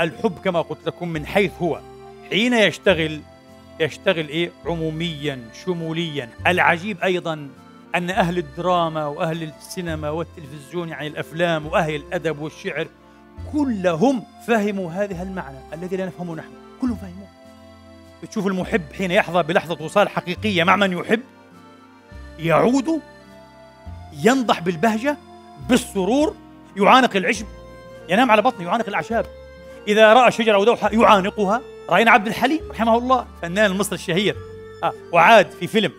الحب كما قلت لكم من حيث هو حين يشتغل يشتغل ايه عموميا شموليا العجيب ايضا ان اهل الدراما واهل السينما والتلفزيون يعني الافلام واهل الادب والشعر كلهم فهموا هذه المعنى الذي لا نفهمه نحن كلهم فهموه بتشوف المحب حين يحظى بلحظة وصال حقيقية مع من يحب يعود ينضح بالبهجة بالسرور يعانق العشب ينام على بطنه يعانق الأعشاب إذا رأى شجرة أو دوحة يعانقها رأينا عبد الحليم رحمه الله فنان المصري الشهير آه وعاد في فيلم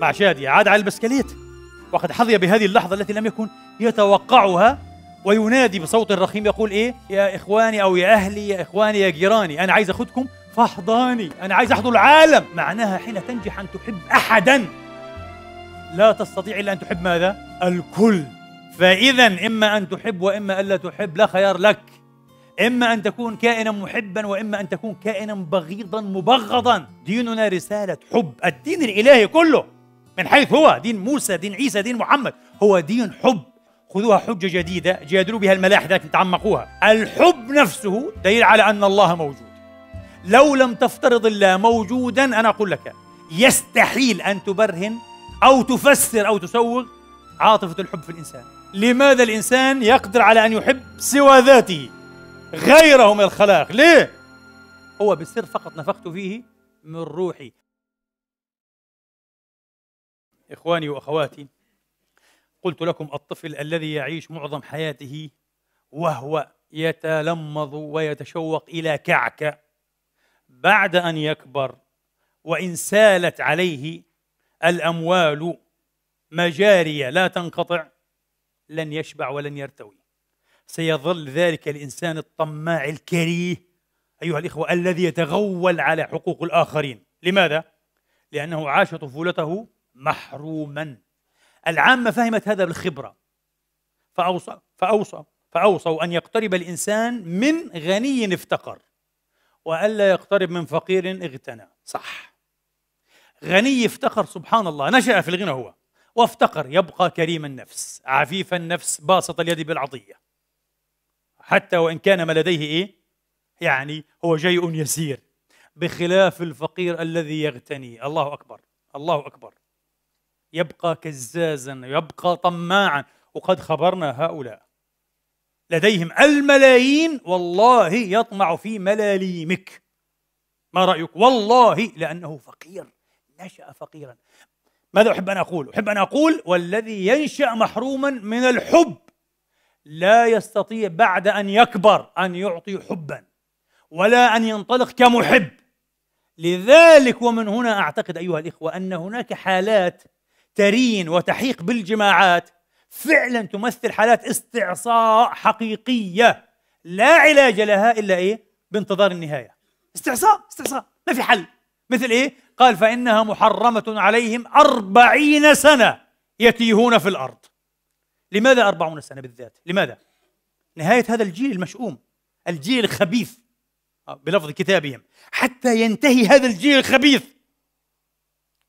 مع شادي عاد على البسكليت وقد حظي بهذه اللحظة التي لم يكن يتوقعها وينادي بصوت رخيم يقول إيه يا إخواني أو يا أهلي يا إخواني يا جيراني أنا عايز أخذكم فاحضاني أنا عايز أحضر العالم معناها حين تنجح أن تحب أحدا لا تستطيع إلا أن تحب ماذا؟ الكل فإذا إما أن تحب وإما ألا تحب لا خيار لك إما أن تكون كائنا محبا وإما أن تكون كائنا بغيضا مبغضا ديننا رسالة حب الدين الإلهي كله من حيث هو دين موسى دين عيسى دين محمد هو دين حب خذوها حجة جديدة جادلوا بها الملاحدة لكن تعمقوها الحب نفسه دليل على أن الله موجود لو لم تفترض الله موجودا أنا أقول لك يستحيل أن تبرهن أو تفسر أو تسوغ عاطفة الحب في الإنسان لماذا الإنسان يقدر على أن يحب سوى ذاته غيره من الخلائق ليه؟ هو بالسر فقط نفخت فيه من روحي إخواني وأخواتي قلت لكم الطفل الذي يعيش معظم حياته وهو يتلمض ويتشوق إلى كعكة بعد أن يكبر وإن سالت عليه الأموال مجارية لا تنقطع لن يشبع ولن يرتوي سيظل ذلك الإنسان الطماع الكريه أيها الإخوة الذي يتغول على حقوق الآخرين لماذا؟ لأنه عاش طفولته محروما العامة فهمت هذا بالخبرة فأوصى فأوصى فأوصوا أن يقترب الإنسان من غني افتقر وألا يقترب من فقير اغتنى صح غني افتقر سبحان الله نشأ في الغنى هو وافتقر يبقى كريم النفس عفيف النفس باسط اليد بالعطية حتى وإن كان ما لديه إيه؟ يعني هو شيء يسير بخلاف الفقير الذي يغتني الله أكبر الله أكبر يبقى كزازا يبقى طماعا وقد خبرنا هؤلاء لديهم الملايين والله يطمع في ملاليمك ما رأيك؟ والله لأنه فقير نشأ فقيرا ماذا أحب أن أقول؟ أحب أن أقول والذي ينشأ محروما من الحب لا يستطيع بعد ان يكبر ان يعطي حبا ولا ان ينطلق كمحب لذلك ومن هنا اعتقد ايها الاخوه ان هناك حالات ترين وتحيق بالجماعات فعلا تمثل حالات استعصاء حقيقيه لا علاج لها الا ايه؟ بانتظار النهايه. استعصاء استعصاء ما في حل مثل ايه؟ قال فانها محرمه عليهم أربعين سنه يتيهون في الارض لماذا أربعون سنة بالذات لماذا نهاية هذا الجيل المشؤوم الجيل الخبيث آه، بلفظ كتابهم حتى ينتهي هذا الجيل الخبيث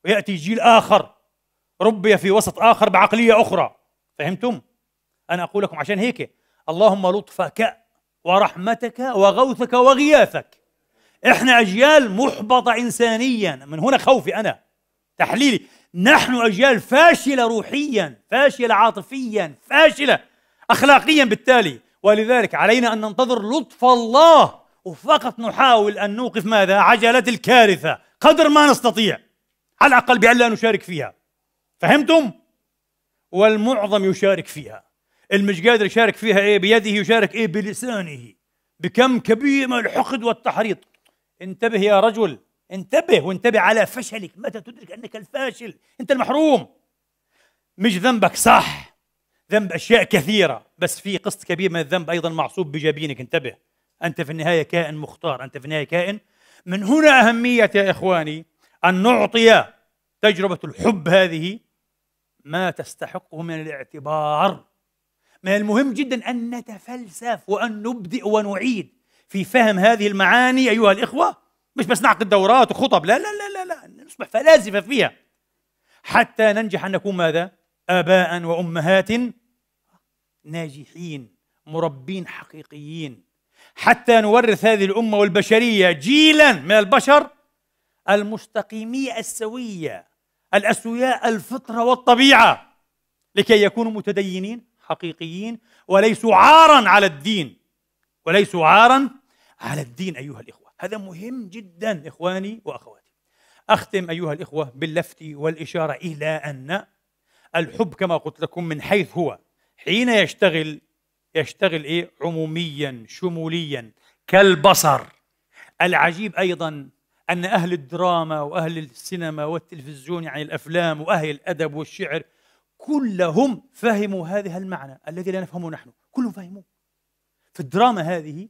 ويأتي جيل آخر ربي في وسط آخر بعقلية أخرى فهمتم؟ أنا أقول لكم عشان هيك اللهم لطفك ورحمتك وغوثك وغياثك احنا أجيال محبطة إنسانيا من هنا خوفي أنا تحليلي نحن أجيال فاشلة روحيا فاشلة عاطفيا فاشلة أخلاقيا بالتالي ولذلك علينا أن ننتظر لطف الله وفقط نحاول أن نوقف ماذا؟ عجلة الكارثة قدر ما نستطيع على الأقل بأن لا نشارك فيها فهمتم؟ والمعظم يشارك فيها اللي مش قادر يشارك فيها إيه بيده يشارك إيه بلسانه بكم كبير من الحقد والتحريض انتبه يا رجل انتبه وانتبه على فشلك متى تدرك انك الفاشل انت المحروم مش ذنبك صح ذنب اشياء كثيره بس في قسط كبير من الذنب ايضا معصوب بجبينك انتبه انت في النهايه كائن مختار انت في النهايه كائن من هنا اهميه يا اخواني ان نعطي تجربه الحب هذه ما تستحقه من الاعتبار من المهم جدا ان نتفلسف وان نبدئ ونعيد في فهم هذه المعاني ايها الاخوه مش بس نعقد دورات وخطب لا لا لا لا, لا. نصبح فلاسفة فيها حتى ننجح أن نكون ماذا؟ آباء وأمهات ناجحين مربين حقيقيين حتى نورث هذه الأمة والبشرية جيلا من البشر المستقيمية السوية الأسوياء الفطرة والطبيعة لكي يكونوا متدينين حقيقيين وليسوا عارا على الدين وليسوا عارا على الدين أيها الإخوة هذا مهم جدا إخواني وأخواتي أختم أيها الإخوة باللفت والإشارة إلى أن الحب كما قلت لكم من حيث هو حين يشتغل يشتغل إيه عموميا شموليا كالبصر العجيب أيضا أن أهل الدراما وأهل السينما والتلفزيون يعني الأفلام وأهل الأدب والشعر كلهم فهموا هذا المعنى الذي لا نفهمه نحن كلهم فهموه في الدراما هذه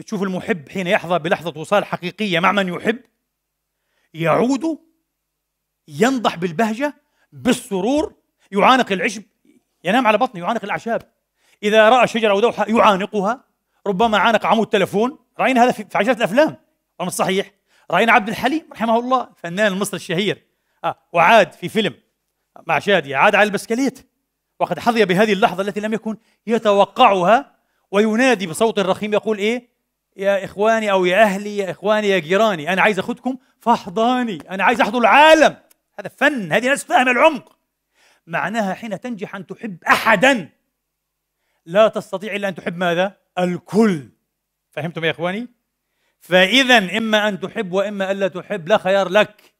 بتشوف المحب حين يحظى بلحظة وصال حقيقية مع من يحب يعود ينضح بالبهجة بالسرور يعانق العشب ينام على بطنه يعانق الأعشاب إذا رأى شجرة أو دوحة يعانقها ربما عانق عمود تلفون رأينا هذا في عشرة الأفلام أم صحيح رأينا عبد الحليم رحمه الله فنان المصري الشهير آه وعاد في فيلم مع شادي عاد على البسكليت وقد حظي بهذه اللحظة التي لم يكن يتوقعها وينادي بصوت رخيم يقول إيه يا إخواني أو يا أهلي يا إخواني يا جيراني أنا عايز أخدكم فحضاني أنا عايز احضر العالم هذا فن هذه ناس فاهمة العمق معناها حين تنجح أن تحب أحدا لا تستطيع إلا أن تحب ماذا؟ الكل فهمتم يا إخواني؟ فإذا إما أن تحب وإما ألا تحب لا خيار لك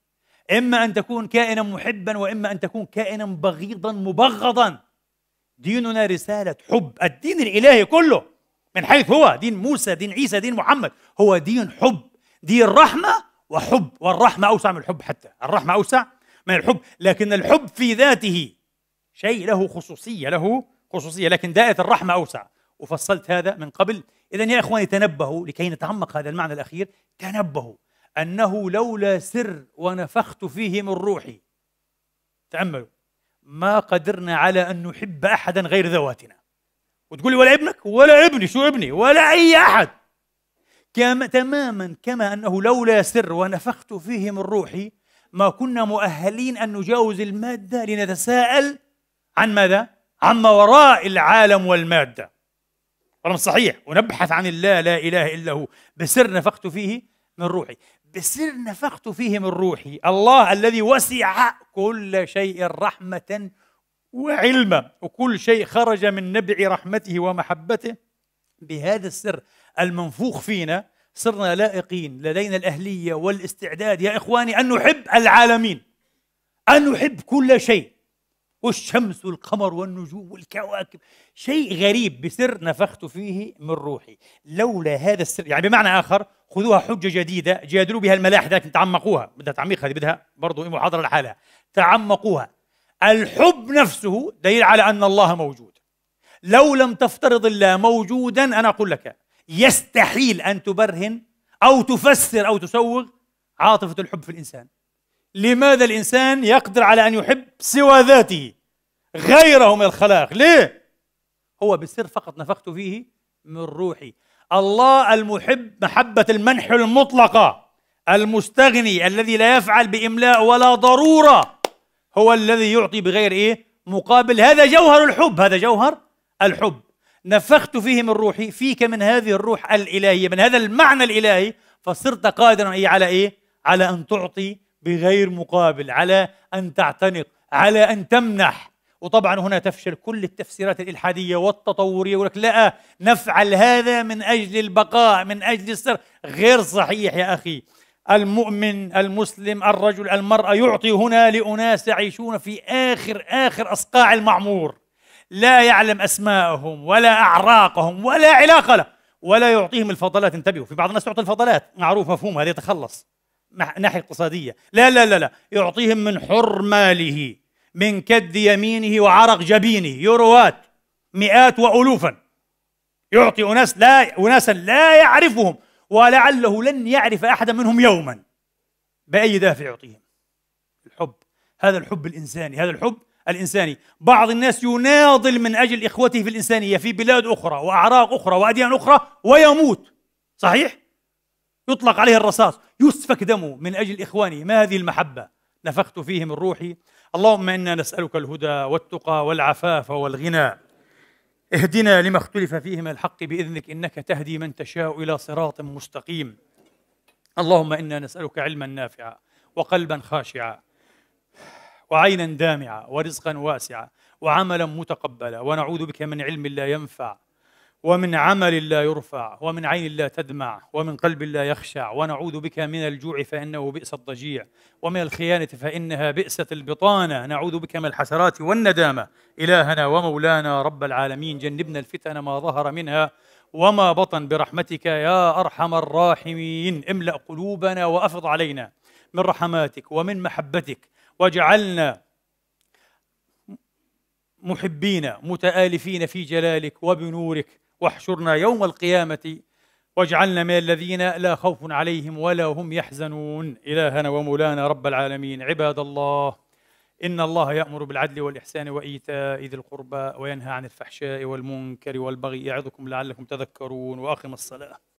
إما أن تكون كائنا محبا وإما أن تكون كائنا بغيضا مبغضا ديننا رسالة حب الدين الإلهي كله من حيث هو دين موسى دين عيسى دين محمد هو دين حب دين رحمة وحب والرحمة أوسع من الحب حتى الرحمة أوسع من الحب لكن الحب في ذاته شيء له خصوصية له خصوصية لكن دائرة الرحمة أوسع وفصلت هذا من قبل إذا يا إخواني تنبهوا لكي نتعمق هذا المعنى الأخير تنبهوا أنه لولا سر ونفخت فيه من روحي تأملوا ما قدرنا على أن نحب أحدا غير ذواتنا وتقول لي ولا ابنك ولا ابني شو ابني ولا أي أحد كما تماما كما أنه لولا سر ونفخت فيه من روحي ما كنا مؤهلين أن نجاوز المادة لنتساءل عن ماذا؟ عما وراء العالم والمادة رغم صحيح ونبحث عن الله لا إله إلا هو بسر نفخت فيه من روحي بسر نفخت فيه من روحي الله الذي وسع كل شيء رحمة وعلمه وكل شيء خرج من نبع رحمته ومحبته بهذا السر المنفوخ فينا صرنا لائقين لدينا الأهلية والاستعداد يا إخواني أن نحب العالمين أن نحب كل شيء والشمس والقمر والنجوم والكواكب شيء غريب بسر نفخت فيه من روحي لولا هذا السر يعني بمعنى آخر خذوها حجة جديدة جادلوا بها الملاحدة لكن تعمقوها بدها تعميق هذه بدها برضو محاضرة لحالها تعمقوها الحب نفسه دليل على أن الله موجود لو لم تفترض الله موجودا أنا أقول لك يستحيل أن تبرهن أو تفسر أو تسوغ عاطفة الحب في الإنسان لماذا الإنسان يقدر على أن يحب سوى ذاته غيره من الخلاق ليه؟ هو بالسر فقط نفخت فيه من روحي الله المحب محبة المنح المطلقة المستغني الذي لا يفعل بإملاء ولا ضرورة هو الذي يعطي بغير إيه مقابل هذا جوهر الحب هذا جوهر الحب نفخت فيه من روحي فيك من هذه الروح الإلهية من هذا المعنى الإلهي فصرت قادرا إيه على إيه على أن تعطي بغير مقابل على أن تعتنق على أن تمنح وطبعا هنا تفشل كل التفسيرات الإلحادية والتطورية يقول لك لا نفعل هذا من أجل البقاء من أجل السر غير صحيح يا أخي المؤمن المسلم الرجل المرأة يعطي هنا لأناس يعيشون في آخر آخر أصقاع المعمور لا يعلم أسماءهم ولا أعراقهم ولا علاقة له ولا يعطيهم الفضلات انتبهوا في بعض الناس تعطي الفضلات معروف مفهوم هذا يتخلص ناحية اقتصادية لا لا لا لا يعطيهم من حر ماله من كد يمينه وعرق جبينه يوروات مئات وألوفا يعطي أناس لا أناسا لا يعرفهم ولعله لن يعرف أحدا منهم يوما بأي دافع يعطيهم الحب هذا الحب الإنساني هذا الحب الإنساني بعض الناس يناضل من أجل إخوته في الإنسانية في بلاد أخرى وأعراق أخرى وأديان أخرى ويموت صحيح؟ يطلق عليه الرصاص يسفك دمه من أجل إخوانه ما هذه المحبة نفخت فيهم من روحي اللهم إنا نسألك الهدى والتقى والعفاف والغنى اهدنا لما اختلف فيه من الحق باذنك انك تهدي من تشاء الى صراط مستقيم اللهم انا نسالك علما نافعا وقلبا خاشعا وعينا دامعه ورزقا واسعا وعملا متقبلا ونعوذ بك من علم لا ينفع ومن عمل لا يرفع ومن عين لا تدمع ومن قلب لا يخشع ونعوذ بك من الجوع فإنه بئس الضجيع ومن الخيانة فإنها بئسة البطانة نعوذ بك من الحسرات والندامة إلهنا ومولانا رب العالمين جنبنا الفتن ما ظهر منها وما بطن برحمتك يا أرحم الراحمين املأ قلوبنا وأفض علينا من رحماتك ومن محبتك واجعلنا محبين متآلفين في جلالك وبنورك واحشرنا يوم القيامة واجعلنا من الذين لا خوف عليهم ولا هم يحزنون إلهنا ومولانا رب العالمين عباد الله إن الله يأمر بالعدل والإحسان وإيتاء ذي القربى وينهى عن الفحشاء والمنكر والبغي يعظكم لعلكم تذكرون وأقم الصلاة